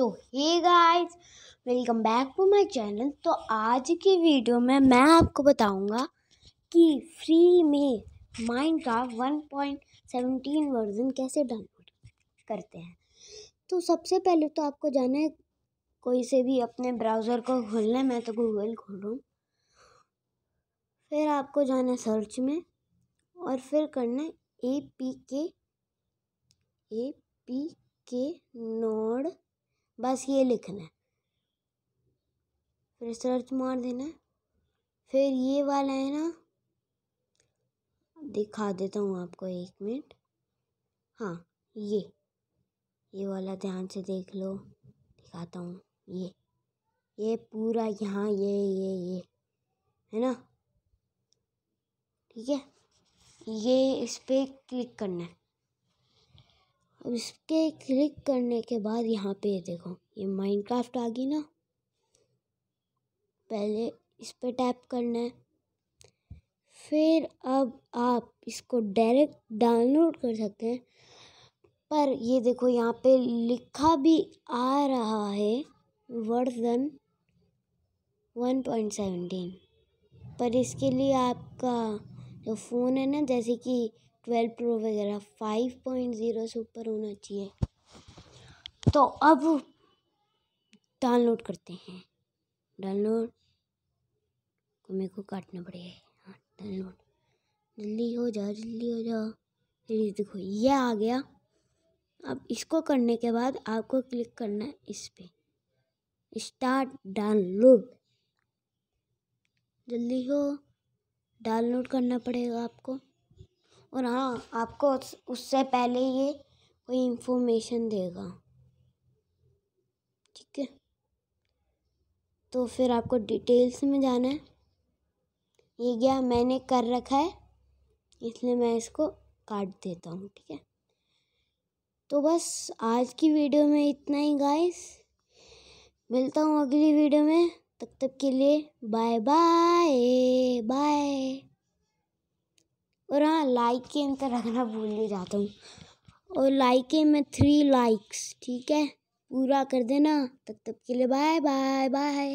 तो hey guys welcome back to my channel तो आज की वीडियो में मैं आपको बताऊंगा कि फ्री में माइंड का वन पॉइंट सेवनटीन वर्जन कैसे डाउनलोड करते हैं तो सबसे पहले तो आपको जाना है कोई से भी अपने ब्राउज़र को खोलना है मैं तो गूगल खोल रहा हूँ फिर आपको जाना है सर्च में और फिर करना है ए पी के ए पी के नोड बस ये लिखना है फिर सर्च मार देना है फिर ये वाला है ना दिखा देता हूँ आपको एक मिनट हाँ ये ये वाला ध्यान से देख लो दिखाता हूँ ये ये पूरा यहाँ ये ये ये है ना ठीक है ये इस पर क्लिक करना है अब इसके क्लिक करने के बाद यहाँ पे देखो ये माइनक्राफ्ट आ गई ना पहले इस पर टैप करना है फिर अब आप इसको डायरेक्ट डाउनलोड कर सकते हैं पर ये देखो यहाँ पे लिखा भी आ रहा है वर्जन वन पॉइंट सेवेंटीन पर इसके लिए आपका जो फ़ोन है ना जैसे कि ट्वेल्व प्रो वगैरह फाइव पॉइंट ज़ीरो से ऊपर होना चाहिए तो अब डाउनलोड करते हैं डाउनलोड को मेरे को काटना पड़ेगा हाँ डाउनलोड जल्दी हो जाओ जल्दी हो जाओ प्लीज़ देखो ये आ गया अब इसको करने के बाद आपको क्लिक करना है इस पर स्टार्ट डाउनलोड जल्दी हो डाउनलोड करना पड़ेगा आपको और हाँ आपको उससे पहले ये कोई इन्फॉर्मेशन देगा ठीक है तो फिर आपको डिटेल्स में जाना है ये गया मैंने कर रखा है इसलिए मैं इसको काट देता हूँ ठीक है तो बस आज की वीडियो में इतना ही गाइस मिलता हूँ अगली वीडियो में तब तक के लिए बाय बाय बाय और हाँ लाइक के अंतर रखना भूल नहीं जाता हूँ और लाइक में थ्री लाइक्स ठीक है पूरा कर देना तब तक के लिए बाय बाय बाय